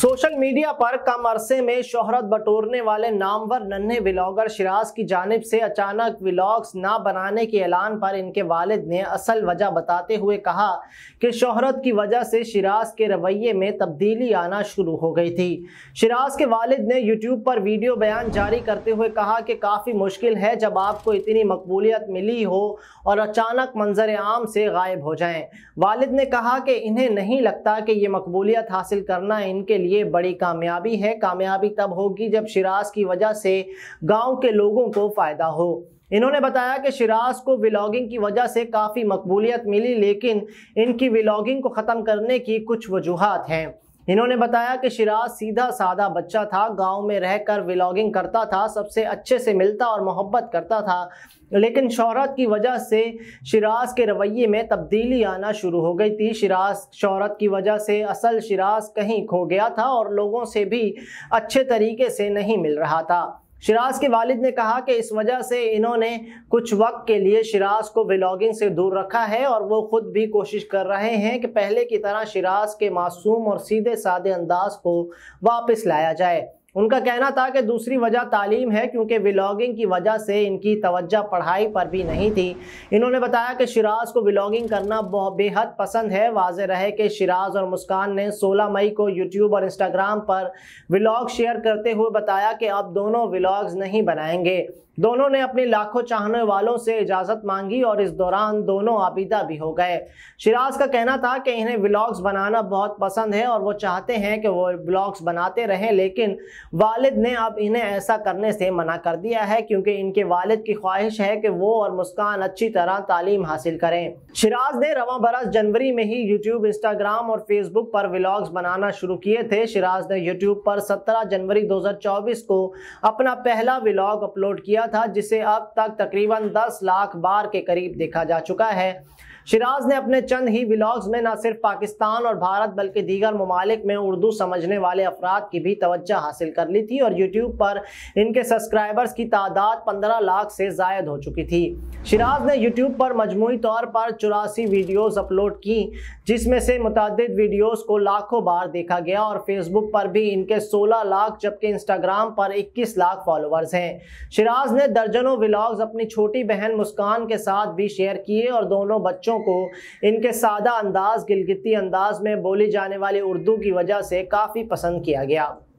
social media पर कम अरसे में शोहरत बटोरने वाले नामवर नन्हे व्लॉगर शराज की जानब से अचानक व्लॉग्स ना बनाने के ऐलान पर इनके वालिद ने असल वजह बताते हुए कहा कि शोहरत की वजह से शराज के रवैये में तब्दीली आना शुरू हो गई थी शराज के वालिद ने यूट्यूब पर वीडियो बयान जारी करते हुए कहा कि काफ़ी मुश्किल है जब आपको इतनी मकबूलियत मिली हो और अचानक मंजर आम से गायब हो जाएँ वालद ने कहा कि इन्हें नहीं लगता कि ये मकबूलियत हासिल करना इनके लिए बड़ी कामयाबी है कामयाबी तब होगी जब शिराज की वजह से गांव के लोगों को फ़ायदा हो इन्होंने बताया कि शिराज को विलॉगिंग की वजह से काफ़ी मकबूलियत मिली लेकिन इनकी विलॉगिंग को ख़त्म करने की कुछ वजूहत हैं इन्होंने बताया कि शिराज सीधा साधा बच्चा था गांव में रहकर व्लॉगिंग करता था सबसे अच्छे से मिलता और मोहब्बत करता था लेकिन शहरत की वजह से शिराज के रवैये में तब्दीली आना शुरू हो गई थी शिराज शहरत की वजह से असल शिराज कहीं खो गया था और लोगों से भी अच्छे तरीके से नहीं मिल रहा था शिराज के वालिद ने कहा कि इस वजह से इन्होंने कुछ वक्त के लिए शिराज को ब्लॉगिंग से दूर रखा है और वो खुद भी कोशिश कर रहे हैं कि पहले की तरह शिराज के मासूम और सीधे सादे अंदाज को वापस लाया जाए उनका कहना था कि दूसरी वजह तालीम है क्योंकि व्लागिंग की वजह से इनकी तवज्जा पढ़ाई पर भी नहीं थी इन्होंने बताया कि शराज को व्लागिंग करना बेहद पसंद है वाज रहे कि शराज और मुस्कान ने 16 मई को यूट्यूब और इंस्टाग्राम पर विलाग शेयर करते हुए बताया कि अब दोनों विलाग्स नहीं बनाएंगे दोनों ने अपने लाखों चाहने वालों से इजाज़त मांगी और इस दौरान दोनों आबिदा भी हो गए शिराज का कहना था कि इन्हें ब्लॉग्स बनाना बहुत पसंद है और वो चाहते हैं कि वो ब्लॉग्स बनाते रहें लेकिन वालिद ने अब इन्हें ऐसा करने से मना कर दिया है क्योंकि इनके वालिद की ख्वाहिश है कि वो और मुस्कान अच्छी तरह तालीम हासिल करें शिराज ने रवा बरस जनवरी में ही यूट्यूब इंस्टाग्राम और फेसबुक पर ब्लॉग्स बनाना शुरू किए थे शिराज ने यूट्यूब पर सत्रह जनवरी दो को अपना पहला ब्लॉग अपलोड किया था जिसे अब तक तकरीबन 10 लाख बार के करीब देखा जा चुका है शिराज ने अपने चंद ही ब्लॉग्स में न सिर्फ पाकिस्तान और भारत बल्कि दीगर ममालिक में उर्दू समझने वाले अफराद की भी तवज्जो हासिल कर ली थी और यूट्यूब पर इनके सब्सक्राइबर्स की तादाद पंद्रह लाख से जायद हो चुकी थी शिराज ने यूट्यूब पर मजमू तौर पर चौरासी वीडियोज़ अपलोड की जिसमें से मुतद वीडियोज़ को लाखों बार देखा गया और फेसबुक पर भी इनके सोलह लाख जबकि इंस्टाग्राम पर इक्कीस लाख फॉलोअर्स हैं शिराज ने दर्जनों ब्लॉग्स अपनी छोटी बहन मुस्कान के साथ भी शेयर किए और दोनों बच्चों बच्चों को इनके सादा अंदाज गिलगिती अंदाज में बोली जाने वाली उर्दू की वजह से काफ़ी पसंद किया गया